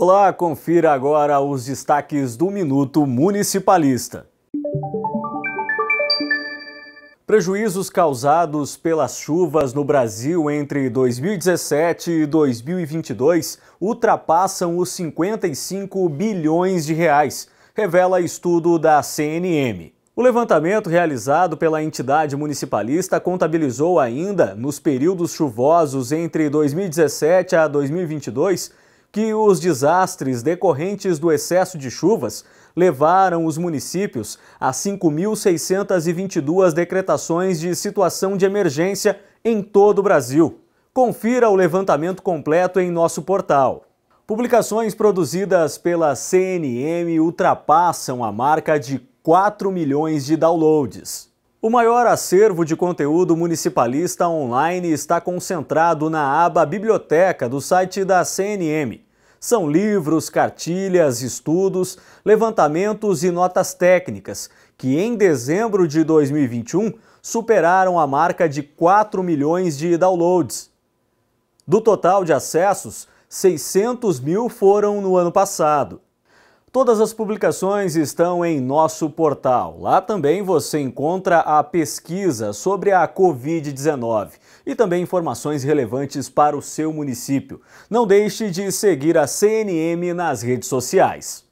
Olá, confira agora os destaques do Minuto Municipalista. Prejuízos causados pelas chuvas no Brasil entre 2017 e 2022 ultrapassam os 55 bilhões de reais, revela estudo da CNM. O levantamento realizado pela entidade municipalista contabilizou ainda, nos períodos chuvosos entre 2017 a 2022, que os desastres decorrentes do excesso de chuvas levaram os municípios a 5.622 decretações de situação de emergência em todo o Brasil. Confira o levantamento completo em nosso portal. Publicações produzidas pela CNM ultrapassam a marca de 4 milhões de downloads. O maior acervo de conteúdo municipalista online está concentrado na aba Biblioteca do site da CNM. São livros, cartilhas, estudos, levantamentos e notas técnicas, que em dezembro de 2021 superaram a marca de 4 milhões de downloads. Do total de acessos, 600 mil foram no ano passado. Todas as publicações estão em nosso portal. Lá também você encontra a pesquisa sobre a Covid-19 e também informações relevantes para o seu município. Não deixe de seguir a CNM nas redes sociais.